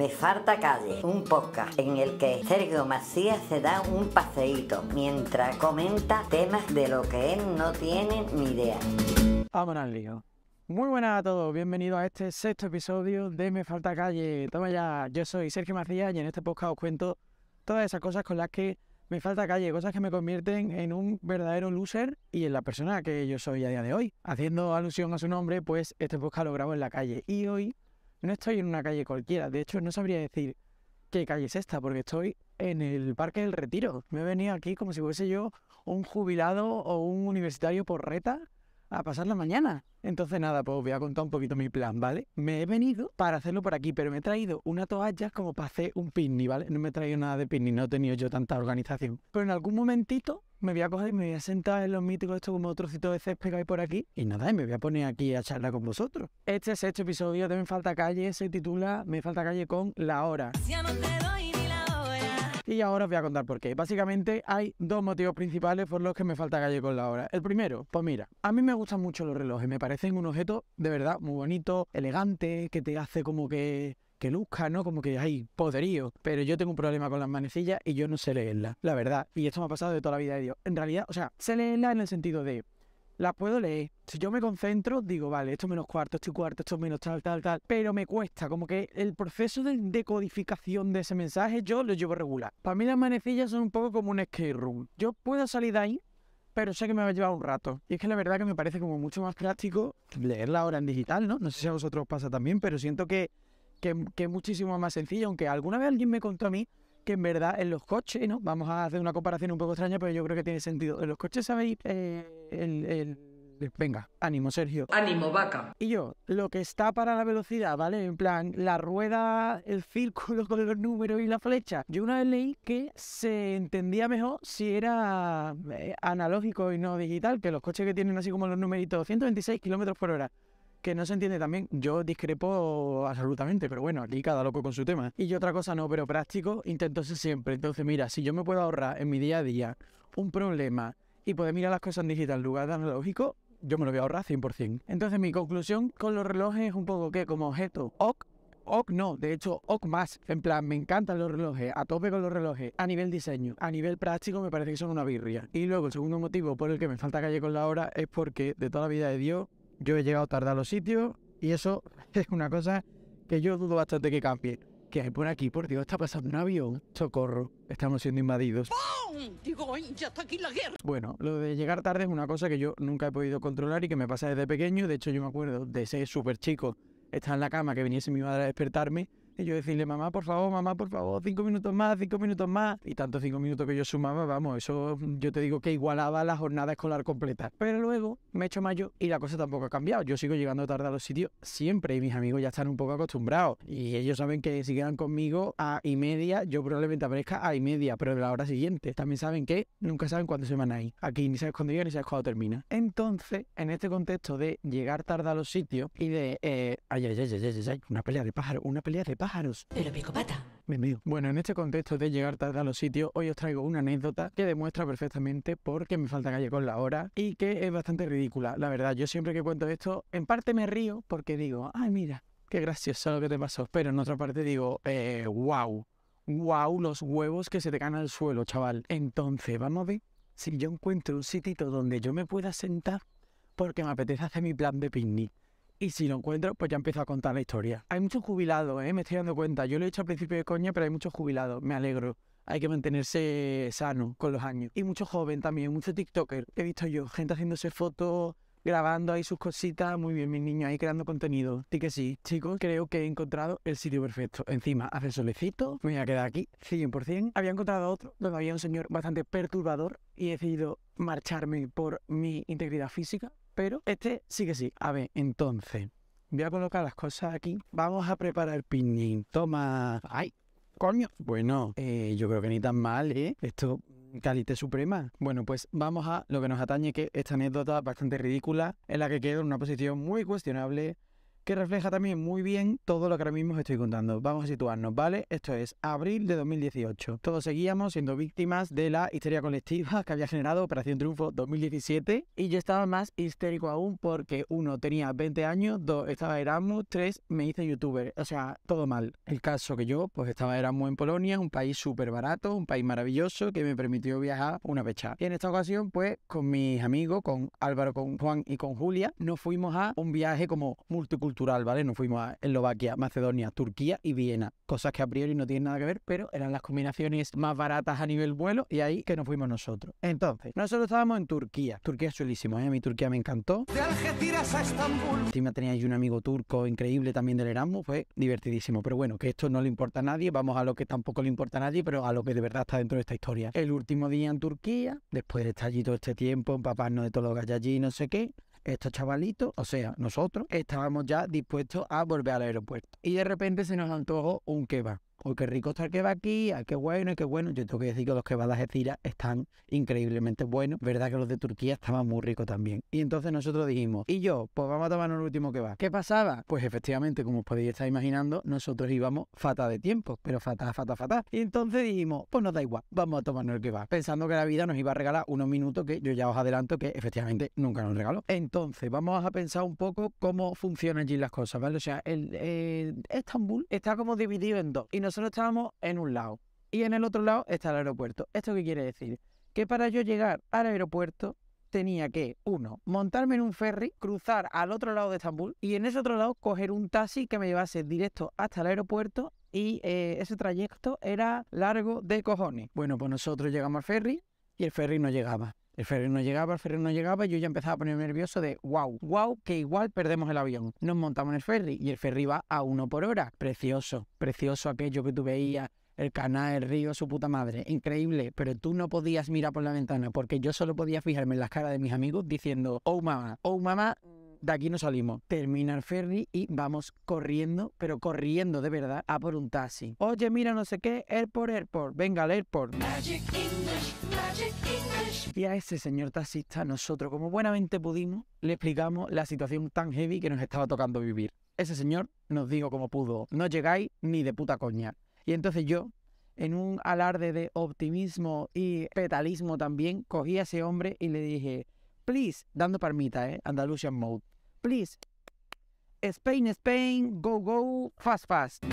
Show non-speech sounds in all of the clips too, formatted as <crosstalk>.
Me falta calle, un podcast en el que Sergio Macías se da un paseíto mientras comenta temas de lo que él no tiene ni idea. Vámonos al lío. Muy buenas a todos, bienvenidos a este sexto episodio de Me Falta Calle. Toma ya, yo soy Sergio Macías y en este podcast os cuento todas esas cosas con las que me falta calle, cosas que me convierten en un verdadero loser y en la persona que yo soy a día de hoy. Haciendo alusión a su nombre, pues este podcast lo grabo en la calle y hoy no estoy en una calle cualquiera. De hecho, no sabría decir qué calle es esta, porque estoy en el Parque del Retiro. Me he venido aquí como si fuese yo un jubilado o un universitario por reta a pasar la mañana. Entonces, nada, pues voy a contar un poquito mi plan, ¿vale? Me he venido para hacerlo por aquí, pero me he traído una toalla como para hacer un picnic, ¿vale? No me he traído nada de picnic, no he tenido yo tanta organización. Pero en algún momentito me voy a coger y me voy a sentar en los míticos, esto como trocito de césped que hay por aquí. Y nada, y me voy a poner aquí a charlar con vosotros. Este es sexto episodio de Me Falta Calle se titula Me Falta Calle con La Hora. la hora. Y ahora os voy a contar por qué. Básicamente hay dos motivos principales por los que me falta calle con la hora. El primero, pues mira, a mí me gustan mucho los relojes, me parecen un objeto de verdad muy bonito, elegante, que te hace como que que luzca, ¿no? Como que hay poderío. Pero yo tengo un problema con las manecillas y yo no sé leerlas, la verdad. Y esto me ha pasado de toda la vida de Dios. En realidad, o sea, sé leerlas en el sentido de las puedo leer. Si yo me concentro, digo, vale, esto menos cuarto, esto es cuarto, esto es menos tal, tal, tal. Pero me cuesta, como que el proceso de decodificación de ese mensaje yo lo llevo regular. Para mí las manecillas son un poco como un escape room. Yo puedo salir de ahí, pero sé que me va a llevar un rato. Y es que la verdad que me parece como mucho más práctico leerla ahora en digital, ¿no? No sé si a vosotros os pasa también, pero siento que que, es muchísimo más sencillo, aunque alguna vez alguien me contó a mí que en verdad en los coches, ¿no? Vamos a hacer una comparación un poco extraña, pero yo creo que tiene sentido. En los coches, ¿sabéis? Eh, el, Venga, ánimo, Sergio. Ánimo, vaca. Y yo, lo que está para la velocidad, ¿vale? En plan, la rueda, el círculo <laughs> con los números y la flecha. Yo una vez leí que se entendía mejor si era eh, analógico y no digital, que los coches que tienen así como los numeritos 126 kilómetros por hora que no se entiende también. Yo discrepo absolutamente, pero bueno, aquí cada loco con su tema. Y yo otra cosa no, pero práctico intento ser siempre. Entonces, mira, si yo me puedo ahorrar en mi día a día un problema y poder mirar las cosas en digital en lugar de analógico, yo me lo voy a ahorrar 100%. Entonces, mi conclusión con los relojes es un poco que como objeto, ok, Ok no, de hecho Ok más. En plan, me encantan los relojes, a tope con los relojes. A nivel diseño, a nivel práctico me parece que son una birria. Y luego el segundo motivo por el que me falta calle con la hora es porque de toda la vida de Dios yo he llegado tarde a los sitios y eso <laughs> es una cosa que yo dudo bastante que cambie. que hay por aquí? Por Dios, está pasando un avión. Socorro, estamos siendo invadidos. Digo, ya está aquí la guerra. Bueno, lo de llegar tarde es una cosa que yo nunca he podido controlar y que me pasa desde pequeño. De hecho, yo me acuerdo de ser súper chico, estar en la cama, que viniese mi madre a despertarme yo decirle, mamá, por favor, mamá, por favor, cinco minutos más, cinco minutos más. Y tanto cinco minutos que yo sumaba, vamos, eso yo te digo que igualaba la jornada escolar completa. Pero luego me he hecho mayo y la cosa tampoco ha cambiado. Yo sigo llegando tarde a los sitios siempre y mis amigos ya están un poco acostumbrados. Y ellos saben que si quedan conmigo a y media, yo probablemente aparezca a y media, pero de la hora siguiente. También saben que nunca saben cuándo se van a ir. Aquí ni sabes cuándo llega ni sabes cuándo termina. Entonces, en este contexto de llegar tarde a los sitios y de, eh, ay, ay, ay, ay, ay, una pelea de pájaro, una pelea de pájaro pero picopata. Bienvenido. Bueno, en este contexto de llegar tarde a los sitios, hoy os traigo una anécdota que demuestra perfectamente por qué me falta calle con la hora y que es bastante ridícula. La verdad, yo siempre que cuento esto, en parte me río porque digo, ay, mira, qué gracioso lo que te pasó. Pero en otra parte digo, eh, wow, wow, los huevos que se te caen al suelo, chaval. Entonces, vamos a ver si yo encuentro un sitito donde yo me pueda sentar porque me apetece hacer mi plan de picnic y si lo encuentro, pues ya empiezo a contar la historia. Hay muchos jubilados, ¿eh? me estoy dando cuenta. Yo lo he hecho al principio de coña, pero hay muchos jubilados. Me alegro. Hay que mantenerse sano con los años. Y mucho joven también, mucho TikToker. He visto yo gente haciéndose fotos, grabando ahí sus cositas. Muy bien, mis niños, ahí creando contenido. Así que sí, chicos, creo que he encontrado el sitio perfecto. Encima, hace solecito, me voy a quedar aquí 100%. Había encontrado otro donde había un señor bastante perturbador y he decidido marcharme por mi integridad física pero este sí que sí. A ver, entonces, voy a colocar las cosas aquí. Vamos a preparar el Toma. ¡Ay! Coño. Bueno, eh, yo creo que ni tan mal, ¿eh? Esto Calite suprema. Bueno, pues vamos a lo que nos atañe, que esta anécdota bastante ridícula, en la que quedo en una posición muy cuestionable que refleja también muy bien todo lo que ahora mismo estoy contando. Vamos a situarnos, ¿vale? Esto es abril de 2018. Todos seguíamos siendo víctimas de la histeria colectiva que había generado Operación Triunfo 2017 y yo estaba más histérico aún porque uno tenía 20 años, dos estaba Erasmus, tres me hice youtuber, o sea, todo mal. El caso que yo pues estaba Erasmus en Polonia, un país súper barato, un país maravilloso que me permitió viajar una fecha. Y en esta ocasión pues con mis amigos, con Álvaro, con Juan y con Julia, nos fuimos a un viaje como multicultural nos fuimos a Eslovaquia, Macedonia, Turquía y Viena, cosas que a priori no tienen nada que ver, pero eran las combinaciones más baratas a nivel vuelo y ahí que nos fuimos nosotros. Entonces, nosotros estábamos en Turquía. Turquía es chulísimo, ¿eh? A mí Turquía me encantó. De Algeciras a Estambul. Encima tenía un amigo turco increíble también del Erasmus, fue divertidísimo. Pero bueno, que esto no le importa a nadie, vamos a lo que tampoco le importa a nadie, pero a lo que de verdad está dentro de esta historia. El último día en Turquía, después de estar allí todo este tiempo, empaparnos de todos los que hay allí, no sé qué, estos chavalitos, o sea, nosotros, estábamos ya dispuestos a volver al aeropuerto. Y de repente se nos antojó un kebab o oh, qué rico está el que va aquí, ¡Ay ah, qué bueno, qué bueno. Yo tengo que decir que los que van de Algeciras están increíblemente buenos. Verdad que los de Turquía estaban muy ricos también. Y entonces nosotros dijimos, y yo, pues vamos a tomarnos el último que va. ¿Qué pasaba? Pues efectivamente, como os podéis estar imaginando, nosotros íbamos fata de tiempo, pero fata, fata, fatal Y entonces dijimos, pues nos da igual, vamos a tomarnos el que va. Pensando que la vida nos iba a regalar unos minutos que yo ya os adelanto que efectivamente nunca nos regaló. Entonces, vamos a pensar un poco cómo funcionan allí las cosas, ¿vale? O sea, el, el eh, Estambul está como dividido en dos. Y nos nosotros estábamos en un lado y en el otro lado está el aeropuerto. ¿Esto qué quiere decir? Que para yo llegar al aeropuerto tenía que, uno, montarme en un ferry, cruzar al otro lado de Estambul y en ese otro lado coger un taxi que me llevase directo hasta el aeropuerto y eh, ese trayecto era largo de cojones. Bueno, pues nosotros llegamos al ferry y el ferry no llegaba. El eh, ferry no llegaba, el ferry no llegaba, y yo ya empezaba a ponerme nervioso de wow, wow, que igual perdemos el avión. Nos montamos en el ferry y el ferry va a uno por hora. Precioso, precioso aquello que tú veías, el canal, el río, su puta madre, increíble, pero tú no podías mirar por la ventana porque yo solo podía fijarme en las caras de mis amigos diciendo, oh mamá, oh mamá, de aquí no salimos. Termina el ferry y vamos corriendo, pero corriendo de verdad, a por un taxi. Oye, mira, no sé qué, airport, airport, venga al airport. Magic English, Y a ese señor taxista, nosotros, como buenamente pudimos, le explicamos la situación tan heavy que nos estaba tocando vivir. Ese señor nos dijo como pudo, no llegáis ni de puta coña. Y entonces yo, en un alarde de optimismo y petalismo también, cogí a ese hombre y le dije, please, dando palmita, ¿eh? Andalusian Mode. Please Spain, Spain, go, go, fast, fast.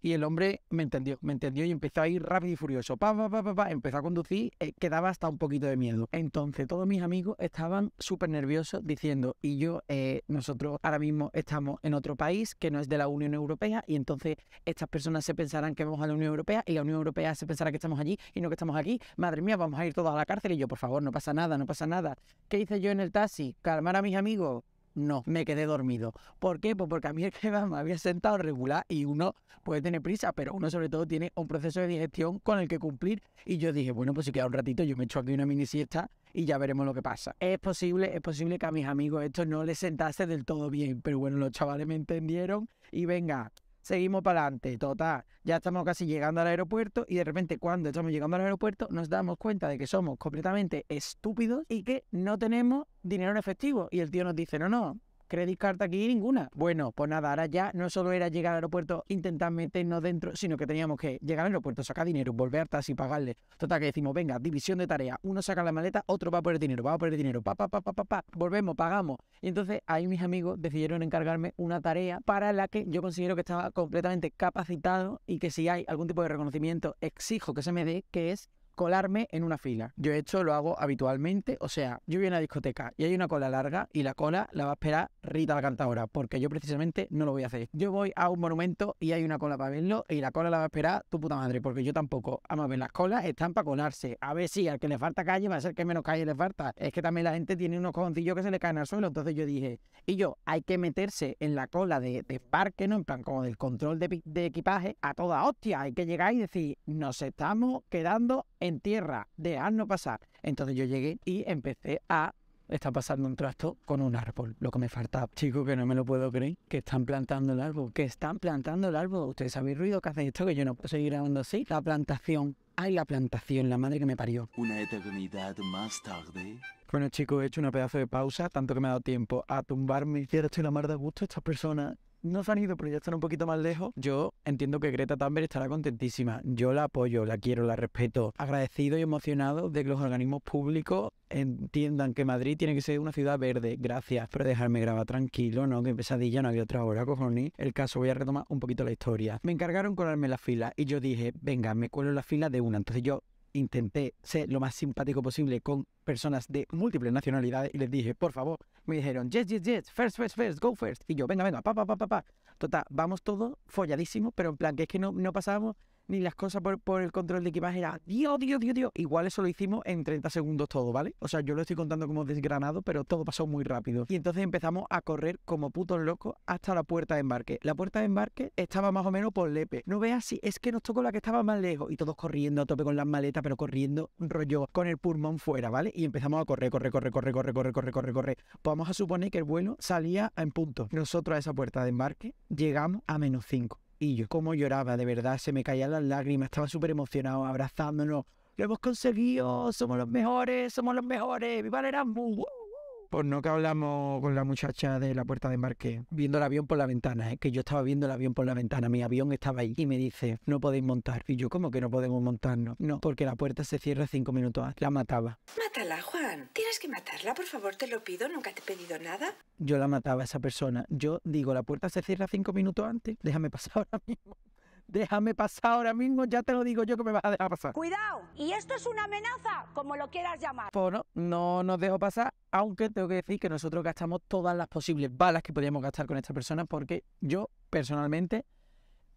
Y el hombre me entendió, me entendió y empezó a ir rápido y furioso. Pa, pa, pa, pa, empezó a conducir, eh, quedaba hasta un poquito de miedo. Entonces todos mis amigos estaban súper nerviosos diciendo, y yo, eh, nosotros ahora mismo estamos en otro país que no es de la Unión Europea y entonces estas personas se pensarán que vamos a la Unión Europea y la Unión Europea se pensará que estamos allí y no que estamos aquí. Madre mía, vamos a ir todos a la cárcel y yo, por favor, no pasa nada, no pasa nada. ¿Qué hice yo en el taxi? Calmar a mis amigos no, me quedé dormido. ¿Por qué? Pues porque a mí el que me había sentado regular y uno puede tener prisa, pero uno sobre todo tiene un proceso de digestión con el que cumplir. Y yo dije, bueno, pues si queda un ratito, yo me echo aquí una mini siesta y ya veremos lo que pasa. Es posible, es posible que a mis amigos esto no les sentase del todo bien, pero bueno, los chavales me entendieron y venga, seguimos para adelante, total. Ya estamos casi llegando al aeropuerto y de repente cuando estamos llegando al aeropuerto nos damos cuenta de que somos completamente estúpidos y que no tenemos dinero en efectivo. Y el tío nos dice, no, no, credit carta aquí ninguna. Bueno, pues nada, ahora ya no solo era llegar al aeropuerto, intentar meternos dentro, sino que teníamos que llegar al aeropuerto, sacar dinero, volver a y pagarle. Total, que decimos, venga, división de tarea. Uno saca la maleta, otro va a poner dinero, va a poner dinero, pa, pa, pa, pa, pa, pa, volvemos, pagamos. Y entonces ahí mis amigos decidieron encargarme una tarea para la que yo considero que estaba completamente capacitado y que si hay algún tipo de reconocimiento exijo que se me dé, que es colarme en una fila. Yo esto lo hago habitualmente, o sea, yo voy a una discoteca y hay una cola larga y la cola la va a esperar Rita la cantadora, porque yo precisamente no lo voy a hacer. Yo voy a un monumento y hay una cola para verlo y la cola la va a esperar tu puta madre, porque yo tampoco. Vamos a ver, las colas están para colarse. A ver si al que le falta calle va a ser que menos calle le falta. Es que también la gente tiene unos cojoncillos que se le caen al suelo, entonces yo dije, y yo, hay que meterse en la cola de, parque, ¿no? En plan, como del control de, de equipaje, a toda hostia, hay que llegar y decir, nos estamos quedando en tierra, de no pasar. Entonces yo llegué y empecé a estar pasando un trasto con un árbol, lo que me faltaba. Chico, que no me lo puedo creer, que están plantando el árbol, que están plantando el árbol. Ustedes saben ruido que hace esto, que yo no puedo seguir grabando así. La plantación, ay la plantación, la madre que me parió. Una eternidad más tarde. Bueno chicos, he hecho una pedazo de pausa, tanto que me ha dado tiempo a tumbarme y ahora estoy la mar de gusto. Estas personas no se han ido, pero ya están un poquito más lejos. Yo entiendo que Greta Thunberg estará contentísima. Yo la apoyo, la quiero, la respeto. Agradecido y emocionado de que los organismos públicos entiendan que Madrid tiene que ser una ciudad verde. Gracias por dejarme grabar tranquilo, ¿no? Que pesadilla, no había otra hora, cojones. El caso, voy a retomar un poquito la historia. Me encargaron colarme la fila y yo dije, venga, me cuelo la fila de una. Entonces yo intenté ser lo más simpático posible con personas de múltiples nacionalidades y les dije, por favor, me dijeron, yes, yes, yes, first, first, first, go first. Y yo, venga, venga, pa, pa, pa, pa, pa. Total, vamos todos folladísimos, pero en plan que es que no, no pasábamos ni las cosas por, el control de equipaje era Dios, Dios, Dios, Dios. Igual eso lo hicimos en 30 segundos todo, ¿vale? O sea, yo lo estoy contando como desgranado, pero todo pasó muy rápido. Y entonces empezamos a correr como putos locos hasta la puerta de embarque. La puerta de embarque estaba más o menos por Lepe. No veas si es que nos tocó la que estaba más lejos. Y todos corriendo a tope con las maletas, pero corriendo un rollo con el pulmón fuera, ¿vale? Y empezamos a correr, correr, correr, correr, correr, correr, correr, correr, correr. Pues vamos a suponer que el vuelo salía en punto. Nosotros a esa puerta de embarque llegamos a menos 5. Y yo como lloraba, de verdad, se me caían las lágrimas, estaba súper emocionado, abrazándonos. Lo hemos conseguido, somos los mejores, somos los mejores, viva el pues no que hablamos con la muchacha de la puerta de embarque, viendo el avión por la ventana, es ¿eh? que yo estaba viendo el avión por la ventana, mi avión estaba ahí y me dice, no podéis montar. Y yo, ¿cómo que no podemos montarnos? No, porque la puerta se cierra cinco minutos antes. La mataba. Mátala, Juan. Tienes que matarla, por favor, te lo pido, nunca te he pedido nada. Yo la mataba a esa persona. Yo digo, la puerta se cierra cinco minutos antes, déjame pasar ahora mismo déjame pasar ahora mismo, ya te lo digo yo que me vas a dejar pasar. Cuidado, y esto es una amenaza, como lo quieras llamar. Pues no, no nos dejo pasar, aunque tengo que decir que nosotros gastamos todas las posibles balas que podíamos gastar con esta persona, porque yo personalmente,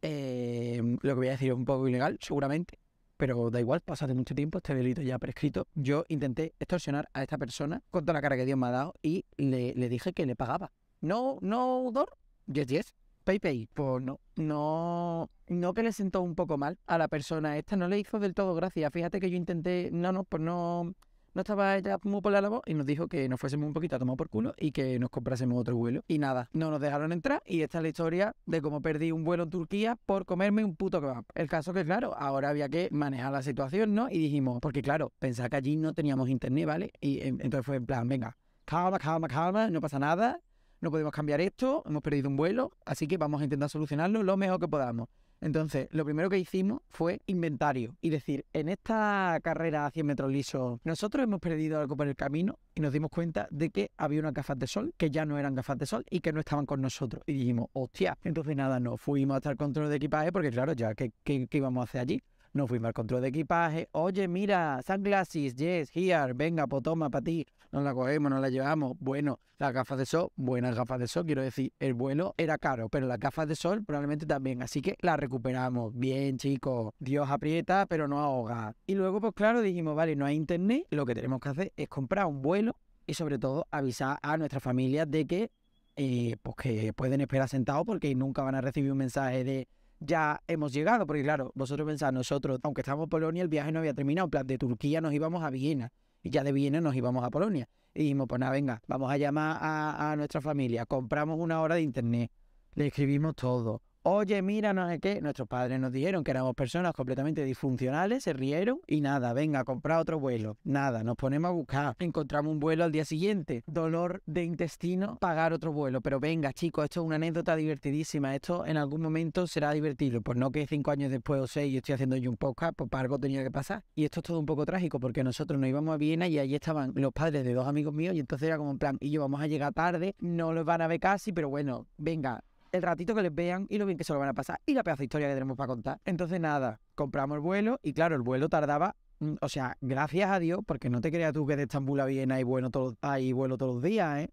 eh, lo que voy a decir es un poco ilegal, seguramente, pero da igual, pasaste mucho tiempo, este delito ya prescrito. Yo intenté extorsionar a esta persona con toda la cara que Dios me ha dado y le, le dije que le pagaba. No, no, Dor, yes, yes. PayPay, pues no, no, no que le sentó un poco mal a la persona esta, no le hizo del todo gracia. Fíjate que yo intenté, no, no, pues no, no estaba ella muy por la voz y nos dijo que nos fuésemos un poquito a tomar por culo y que nos comprásemos otro vuelo. Y nada, no nos dejaron entrar y esta es la historia de cómo perdí un vuelo en Turquía por comerme un puto kebab. El caso que, claro, ahora había que manejar la situación, ¿no? Y dijimos, porque claro, pensaba que allí no teníamos internet, ¿vale? Y entonces fue en plan, venga, calma, calma, calma, no pasa nada no podemos cambiar esto, hemos perdido un vuelo, así que vamos a intentar solucionarlo lo mejor que podamos. Entonces, lo primero que hicimos fue inventario y decir, en esta carrera a 100 metros lisos, nosotros hemos perdido algo por el camino y nos dimos cuenta de que había unas gafas de sol que ya no eran gafas de sol y que no estaban con nosotros. Y dijimos, hostia, entonces nada, no fuimos hasta el control de equipaje porque claro, ya, qué íbamos a hacer allí? Nos fuimos al control de equipaje. Oye, mira, sunglasses, yes, here, venga, potoma, pues toma, para ti. Nos la cogemos, nos la llevamos. Bueno, las gafas de sol, buenas gafas de sol. Quiero decir, el vuelo era caro, pero las gafas de sol probablemente también. Así que las recuperamos. Bien, chicos. Dios aprieta, pero no ahoga. Y luego, pues claro, dijimos, vale, no hay internet. Lo que tenemos que hacer es comprar un vuelo y sobre todo avisar a nuestra familia de que, eh, pues que pueden esperar sentados porque nunca van a recibir un mensaje de ya hemos llegado, porque claro, vosotros pensáis, nosotros, aunque estábamos en Polonia, el viaje no había terminado, en plan, de Turquía nos íbamos a Viena, y ya de Viena nos íbamos a Polonia. Y dijimos, pues nada, venga, vamos a llamar a, a nuestra familia, compramos una hora de internet, le escribimos todo, oye, mira, no sé qué. Nuestros padres nos dijeron que éramos personas completamente disfuncionales, se rieron y nada, venga, comprar otro vuelo. Nada, nos ponemos a buscar. Encontramos un vuelo al día siguiente, dolor de intestino, pagar otro vuelo. Pero venga, chicos, esto es una anécdota divertidísima. Esto en algún momento será divertido. Pues no que cinco años después o seis yo estoy haciendo yo un podcast, pues para algo tenía que pasar. Y esto es todo un poco trágico porque nosotros nos íbamos a Viena y allí estaban los padres de dos amigos míos y entonces era como en plan, y yo vamos a llegar tarde, no los van a ver casi, pero bueno, venga, el ratito que les vean y lo bien que se lo van a pasar y la pedazo historia que tenemos para contar. Entonces, nada, compramos el vuelo y claro, el vuelo tardaba, mm, o sea, gracias a Dios, porque no te creas tú que de Estambul a Viena hay, bueno todo, hay vuelo todos los días, ¿eh?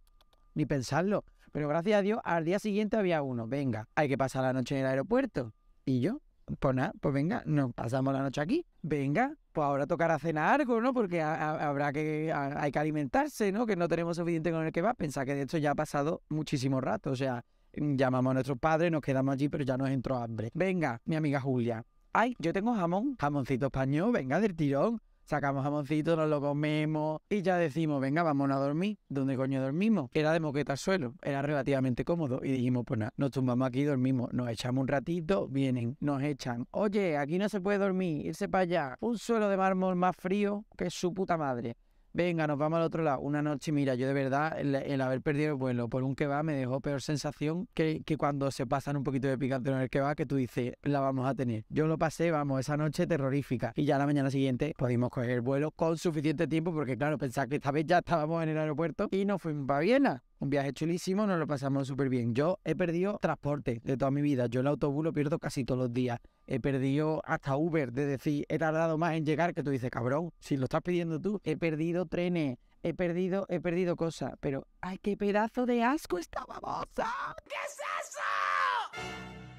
Ni pensarlo. Pero gracias a Dios, al día siguiente había uno. Venga, hay que pasar la noche en el aeropuerto. Y yo, pues nada, pues venga, nos pasamos la noche aquí. Venga, pues ahora tocará cenar algo, ¿no? Porque habrá que, hay que alimentarse, ¿no? Que no tenemos suficiente con el que va. Pensar que de hecho ya ha pasado muchísimo rato. O sea, llamamos a nuestros padres, nos quedamos allí, pero ya nos entró hambre. Venga, mi amiga Julia. Ay, yo tengo jamón, jamoncito español, venga del tirón. Sacamos jamoncito, nos lo comemos y ya decimos, venga, vámonos a dormir. ¿Dónde coño dormimos? Era de moqueta al suelo, era relativamente cómodo y dijimos, pues nada, nos tumbamos aquí y dormimos. Nos echamos un ratito, vienen, nos echan. Oye, aquí no se puede dormir, irse para allá. Un suelo de mármol más frío que su puta madre venga, nos vamos al otro lado. Una noche, mira, yo de verdad, el, haber perdido el vuelo por un que va me dejó peor sensación que, cuando se pasan un poquito de picante en el que va que tú dices, la vamos a tener. Yo lo pasé, vamos, esa noche terrorífica. Y ya la mañana siguiente pudimos coger el vuelo con suficiente tiempo, porque claro, pensaba que esta vez ya estábamos en el aeropuerto y nos fuimos para Viena. Un viaje chulísimo, nos lo pasamos súper bien. Yo he perdido transporte de toda mi vida. Yo el autobús lo pierdo casi todos los días. He perdido hasta Uber, de decir, he tardado más en llegar que tú dices, cabrón, si lo estás pidiendo tú. He perdido trenes, he perdido, he perdido cosas. Pero, ¡ay, qué pedazo de asco esta babosa! ¿Qué es eso?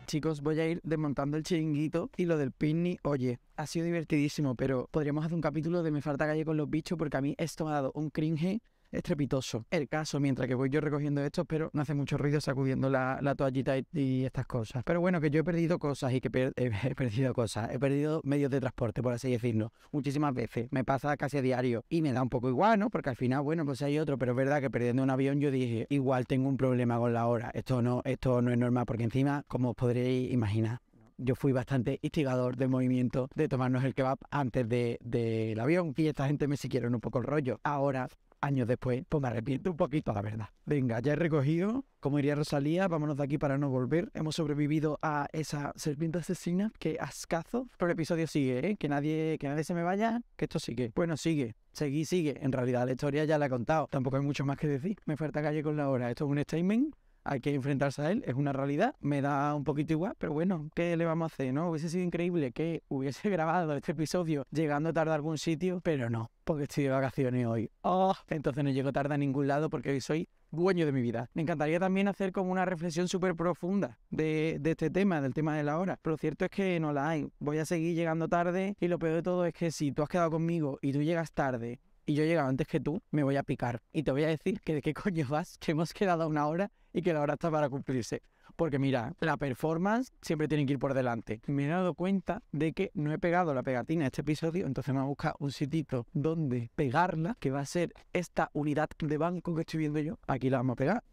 Chicos, voy a ir desmontando el chiringuito y lo del picnic. Oye, ha sido divertidísimo, pero podríamos hacer un capítulo de Me Falta Calle con los bichos porque a mí esto me ha dado un cringe estrepitoso el caso mientras que voy yo recogiendo esto, pero no hace mucho ruido sacudiendo la, toallita y, estas cosas. Pero bueno, que yo he perdido cosas y que eh, <laughs> he, perdido cosas. He perdido medios de transporte, por así decirlo, muchísimas veces. Me pasa casi a diario y me da un poco igual, ¿no? Porque al final, bueno, pues hay otro, pero es verdad que perdiendo un avión yo dije, igual tengo un problema con la hora. Esto no, esto no es normal, porque encima, como os podréis imaginar, yo fui bastante instigador del movimiento de tomarnos el kebab antes del avión y esta gente me siguieron un poco el rollo. Ahora años después, pues me arrepiento un poquito, la verdad. Venga, ya he recogido, como iría Rosalía, vámonos de aquí para no volver. Hemos sobrevivido a esa serpiente asesina, que ascazo, pero el episodio sigue, ¿eh? Que nadie, que nadie se me vaya, que esto sigue. Bueno, sigue. Seguí, sigue. En realidad la historia ya la he contado. Tampoco hay mucho más que decir. Me falta calle con la hora. Esto es un statement hay que enfrentarse a él, es una realidad, me da un poquito igual, pero bueno, ¿qué le vamos a hacer? ¿No? Hubiese sido increíble que hubiese <laughs> grabado este episodio llegando tarde a algún sitio, pero no, porque estoy de vacaciones hoy. ¡Oh! entonces no llego tarde a ningún lado porque hoy soy dueño de mi vida. Me encantaría también hacer como una reflexión súper profunda de, este tema, del tema de la hora. Pero lo cierto es que no la hay. Voy a seguir llegando tarde y lo peor de todo es que si tú has quedado conmigo y tú llegas tarde y yo he llegado antes que tú, me voy a picar y te voy a decir que de qué <laughs> coño vas, que hemos quedado una hora y que la hora está para cumplirse. Porque mira, la performance siempre tiene que ir por delante. Me he dado cuenta de que no he pegado la pegatina a este episodio, entonces me voy a buscar un sitito donde pegarla, que va a ser esta unidad de banco que estoy viendo yo. Aquí la vamos a pegar.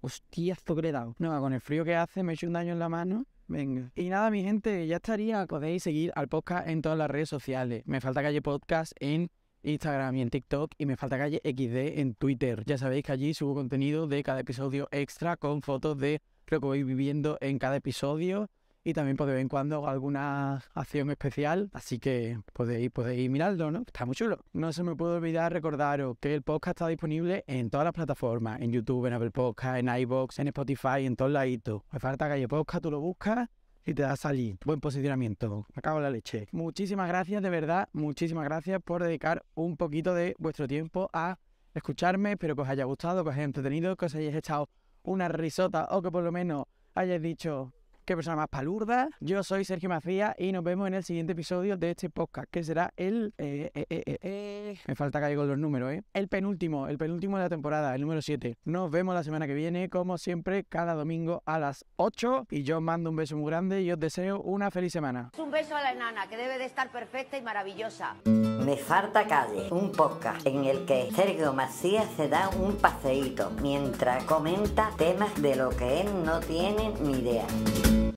Hostia, que he dado. No, con el frío que hace me he hecho un daño en la mano. Venga. Y nada, mi gente, ya estaría. Podéis seguir al podcast en todas las redes sociales. Me falta haya podcast en Instagram y en TikTok y Me Falta Calle XD en Twitter. Ya sabéis que allí subo contenido de cada episodio extra con fotos de lo que voy viviendo en cada episodio y también por pues de vez en cuando alguna acción especial, así que podéis, podéis mirarlo, ¿no? Está muy chulo. No se me puede olvidar recordaros que el podcast está disponible en todas las plataformas, en YouTube, en Apple Podcast, en iBox, en Spotify, en todos lados. Me falta calle podcast, tú lo buscas y te das allí... Buen posicionamiento. Me la leche. Muchísimas gracias, de verdad. Muchísimas gracias por dedicar un poquito de vuestro tiempo a escucharme. Espero que os haya gustado, que os haya entretenido, que os hayáis echado una risota o que por lo menos hayáis dicho, qué persona más palurda. Yo soy Sergio Macías y nos vemos en el siguiente episodio de este podcast, que será el... Eh, eh, eh, Me falta que con los números, ¿eh? El penúltimo, el penúltimo de la temporada, el número 7. Nos vemos la semana que viene, como siempre, cada domingo a las 8. Y yo os mando un beso muy grande y os deseo una feliz semana. Un beso a la enana, que debe de estar perfecta y maravillosa. Me falta calle, un podcast en el que Sergio Macías se da un paseíto mientras comenta temas de lo que él no tiene ni idea.